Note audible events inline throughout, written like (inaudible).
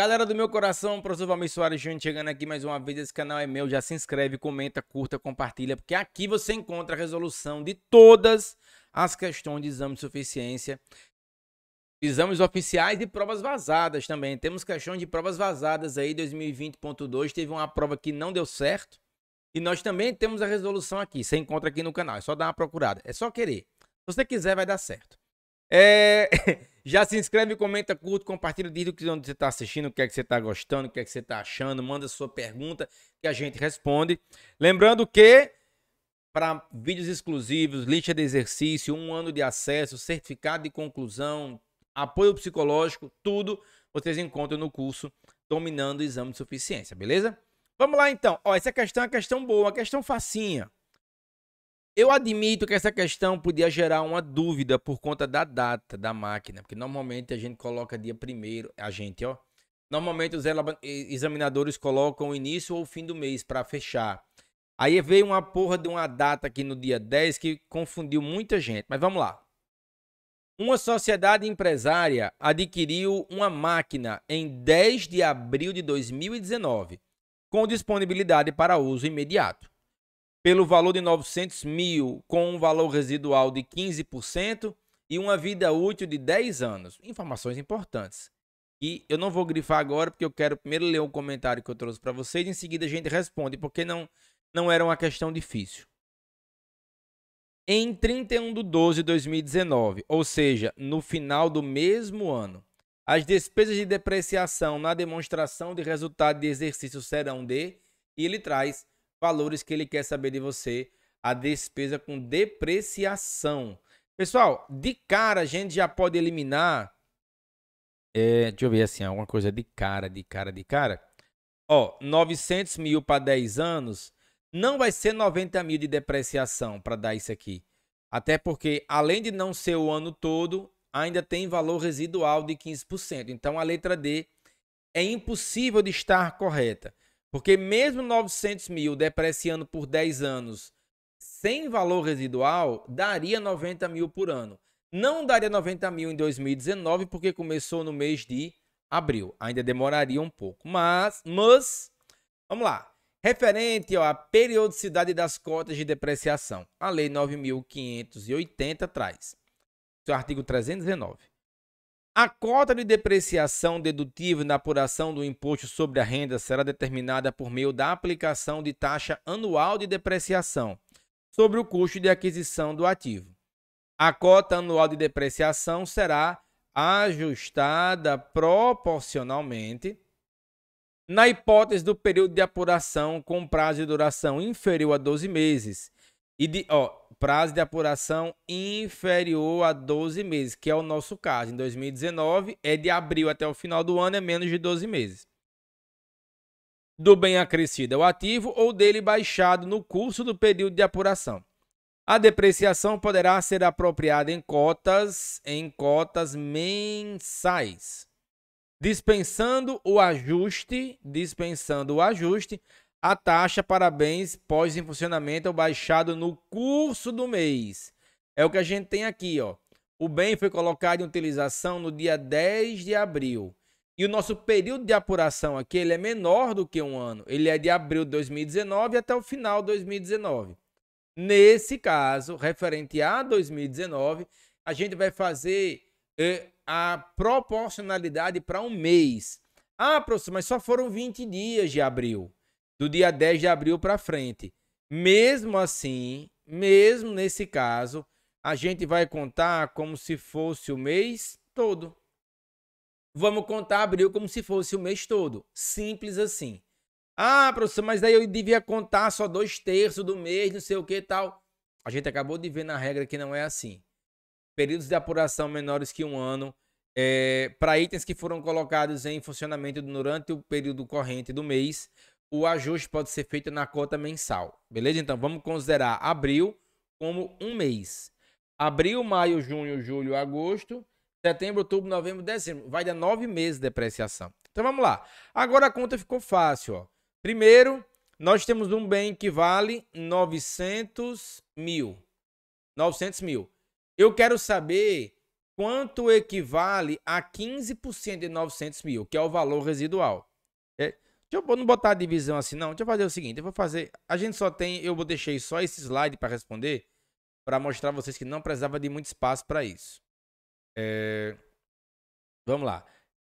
Galera do meu coração, professor Valmir Soares Júnior chegando aqui mais uma vez. Esse canal é meu, já se inscreve, comenta, curta, compartilha, porque aqui você encontra a resolução de todas as questões de exame de suficiência, exames oficiais e provas vazadas também. Temos questões de provas vazadas aí, 2020.2. Teve uma prova que não deu certo e nós também temos a resolução aqui. Você encontra aqui no canal, é só dar uma procurada, é só querer. Se você quiser, vai dar certo. É... (laughs) Já se inscreve, comenta, curte, compartilha, diz o que você está assistindo, o que é que você está gostando, o que é que você está achando, manda sua pergunta que a gente responde. Lembrando que para vídeos exclusivos, lista de exercício, um ano de acesso, certificado de conclusão, apoio psicológico, tudo vocês encontram no curso Dominando o Exame de Suficiência, beleza? Vamos lá então. Ó, essa questão é uma questão boa, uma questão facinha. Eu admito que essa questão podia gerar uma dúvida por conta da data da máquina, porque normalmente a gente coloca dia primeiro, a gente, ó. Normalmente os examinadores colocam o início ou o fim do mês para fechar. Aí veio uma porra de uma data aqui no dia 10 que confundiu muita gente, mas vamos lá. Uma sociedade empresária adquiriu uma máquina em 10 de abril de 2019, com disponibilidade para uso imediato pelo valor de 900 mil, com um valor residual de 15% e uma vida útil de 10 anos. Informações importantes. E eu não vou grifar agora, porque eu quero primeiro ler o comentário que eu trouxe para vocês, em seguida a gente responde, porque não, não era uma questão difícil. Em 31 de 12 de 2019, ou seja, no final do mesmo ano, as despesas de depreciação na demonstração de resultado de exercício serão de, e ele traz valores que ele quer saber de você, a despesa com depreciação. Pessoal, de cara a gente já pode eliminar. É, deixa eu ver assim, alguma coisa de cara, de cara, de cara. Ó, 900 mil para 10 anos. Não vai ser 90 mil de depreciação para dar isso aqui. Até porque, além de não ser o ano todo, ainda tem valor residual de 15%. Então, a letra D é impossível de estar correta. Porque mesmo 900 mil depreciando por 10 anos sem valor residual, daria 90 mil por ano. Não daria 90 mil em 2019, porque começou no mês de abril. Ainda demoraria um pouco. Mas, mas vamos lá. Referente ó, à periodicidade das cotas de depreciação, a Lei 9.580 traz, seu artigo 319. A cota de depreciação dedutível na apuração do imposto sobre a renda será determinada por meio da aplicação de taxa anual de depreciação sobre o custo de aquisição do ativo. A cota anual de depreciação será ajustada proporcionalmente na hipótese do período de apuração com prazo de duração inferior a 12 meses e de, ó, prazo de apuração inferior a 12 meses, que é o nosso caso. Em 2019, é de abril até o final do ano, é menos de 12 meses. Do bem acrescido ao ativo ou dele baixado no curso do período de apuração. A depreciação poderá ser apropriada em cotas, em cotas mensais, dispensando o ajuste, dispensando o ajuste a taxa para bens pós em funcionamento é baixada no curso do mês. É o que a gente tem aqui, ó. O bem foi colocado em utilização no dia 10 de abril. E o nosso período de apuração aqui ele é menor do que um ano. Ele é de abril de 2019 até o final de 2019. Nesse caso, referente a 2019, a gente vai fazer eh, a proporcionalidade para um mês. Ah, professor, mas só foram 20 dias de abril do dia 10 de abril para frente. Mesmo assim, mesmo nesse caso, a gente vai contar como se fosse o mês todo. Vamos contar abril como se fosse o mês todo. Simples assim. Ah, professor, mas aí eu devia contar só dois terços do mês, não sei o que e tal. A gente acabou de ver na regra que não é assim. Períodos de apuração menores que um ano, é, para itens que foram colocados em funcionamento durante o período corrente do mês, o ajuste pode ser feito na cota mensal. Beleza? Então vamos considerar abril como um mês. Abril, maio, junho, julho, agosto, setembro, outubro, novembro, dezembro. Vai dar nove meses de depreciação. Então vamos lá. Agora a conta ficou fácil. Ó. Primeiro, nós temos um bem que vale 900 mil. 900 mil. Eu quero saber quanto equivale a 15% de 900 mil, que é o valor residual. Deixa eu não botar a divisão assim, não. Deixa eu fazer o seguinte, eu vou fazer... A gente só tem... Eu deixei só esse slide para responder, para mostrar a vocês que não precisava de muito espaço para isso. É... Vamos lá.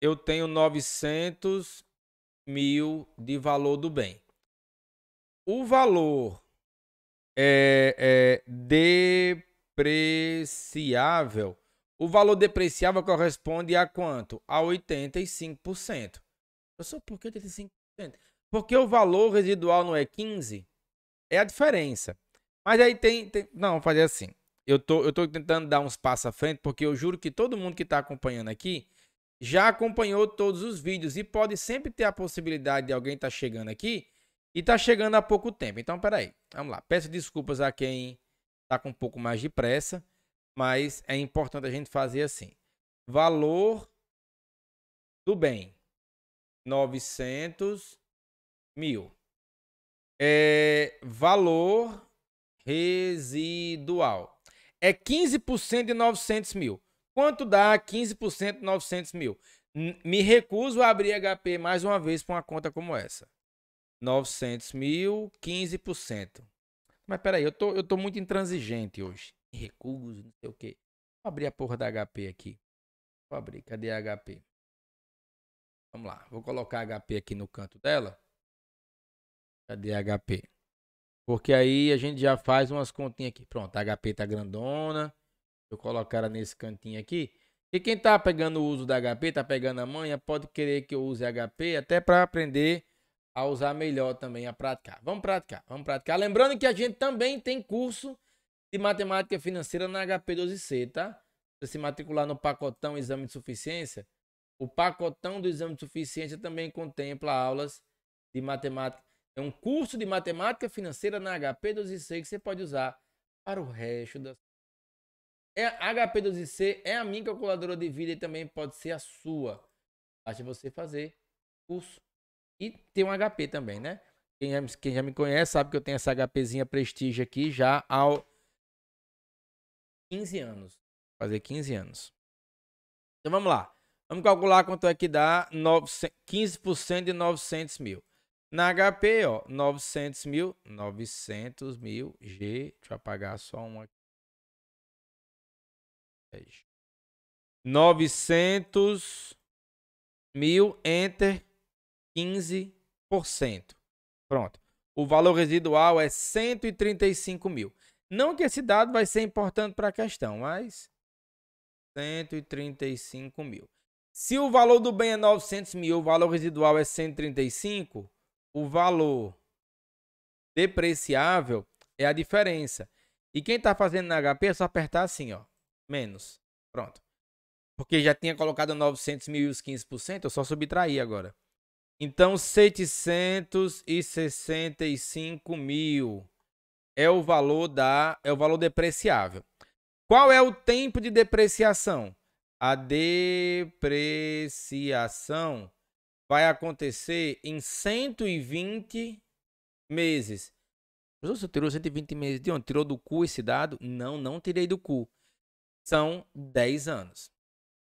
Eu tenho 900 mil de valor do bem. O valor é, é depreciável. O valor depreciável corresponde a quanto? A 85%. sou por que 85%? Porque o valor residual não é 15, é a diferença. Mas aí tem, tem. não, fazer assim. Eu tô, eu tô tentando dar uns passos à frente, porque eu juro que todo mundo que está acompanhando aqui já acompanhou todos os vídeos e pode sempre ter a possibilidade de alguém estar tá chegando aqui e tá chegando há pouco tempo. Então, peraí, vamos lá. Peço desculpas a quem está com um pouco mais de pressa, mas é importante a gente fazer assim. Valor do bem. 900 mil. É, valor residual. É 15% de 900 mil. Quanto dá 15% de 900 mil? me recuso a abrir HP mais uma vez para uma conta como essa. 900 mil, 15%. Mas peraí, eu tô, eu tô muito intransigente hoje. Me Recuso, não sei o quê. Vou abrir a porra da HP aqui. Vou abrir, cadê a HP? Vamos lá, vou colocar HP aqui no canto dela. Cadê HP? Porque aí a gente já faz umas continhas aqui. Pronto, a HP tá grandona. Eu colocar ela nesse cantinho aqui. E quem tá pegando o uso da HP, tá pegando a manha, pode querer que eu use HP até para aprender a usar melhor também, a praticar. Vamos praticar, vamos praticar. Lembrando que a gente também tem curso de matemática financeira na HP 12C, tá? Se matricular no pacotão exame de suficiência, o pacotão do exame de suficiência também contempla aulas de matemática. É um curso de matemática financeira na HP12C que você pode usar para o resto da é, HP12C é a minha calculadora de vida e também pode ser a sua. Basta você fazer curso. E tem um HP também, né? Quem já, quem já me conhece sabe que eu tenho essa HPzinha Prestige aqui já há 15 anos. Fazer 15 anos. Então vamos lá. Vamos calcular quanto é que dá 900, 15% de 900 mil. Na HP, ó, 900 mil, 900 mil G. Deixa eu apagar só um aqui. 900 mil, enter, 15%. Pronto. O valor residual é 135 mil. Não que esse dado vai ser importante para a questão, mas 135 mil. Se o valor do bem é 900 mil, o valor residual é 135, o valor depreciável é a diferença. E quem está fazendo na HP é só apertar assim, ó, menos. Pronto. Porque já tinha colocado 900 mil e os 15%, eu só subtrair agora. Então, 765 mil é o valor da é o valor depreciável. Qual é o tempo de depreciação? a depreciação vai acontecer em 120 meses. Professor, você tirou 120 meses de onde? Tirou do cu esse dado? Não, não tirei do cu. São 10 anos.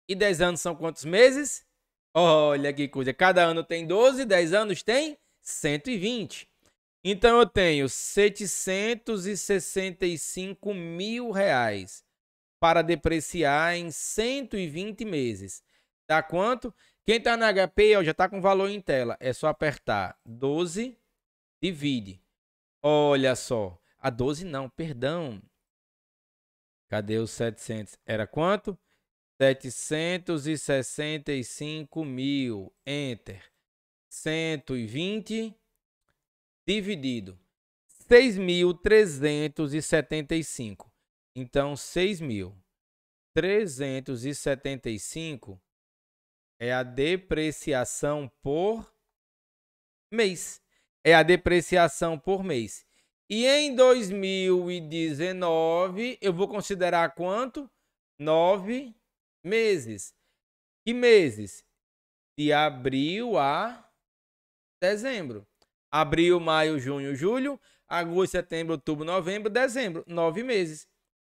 E 10 anos são quantos meses? Olha que coisa. Cada ano tem 12, 10 anos tem 120. Então eu tenho 765 mil reais para depreciar em 120 meses. Dá tá quanto? Quem está na HP, ó, já está com valor em tela. É só apertar 12, divide. Olha só. A 12 não, perdão. Cadê os 700? Era quanto? 765 mil. Enter. 120 dividido. 6.375. Então, 6.375 é a depreciação por mês. É a depreciação por mês. E em 2019, eu vou considerar quanto? Nove meses. Que meses? De abril a dezembro. Abril, maio, junho, julho, agosto, setembro, outubro, novembro, dezembro. Nove meses.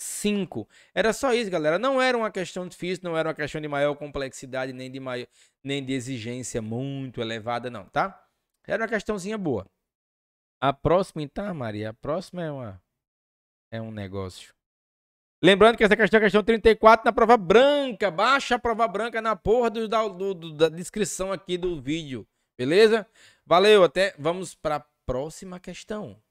5. Era só isso, galera. Não era uma questão difícil, não era uma questão de maior complexidade, nem de, maior, nem de exigência muito elevada, não, tá? Era uma questãozinha boa. A próxima, então, Maria, a próxima é, uma, é um negócio. Lembrando que essa questão é a questão 34 na prova branca. Baixa a prova branca na porra do, da do, da descrição aqui do vídeo. Beleza? Valeu, até. Vamos para a próxima questão.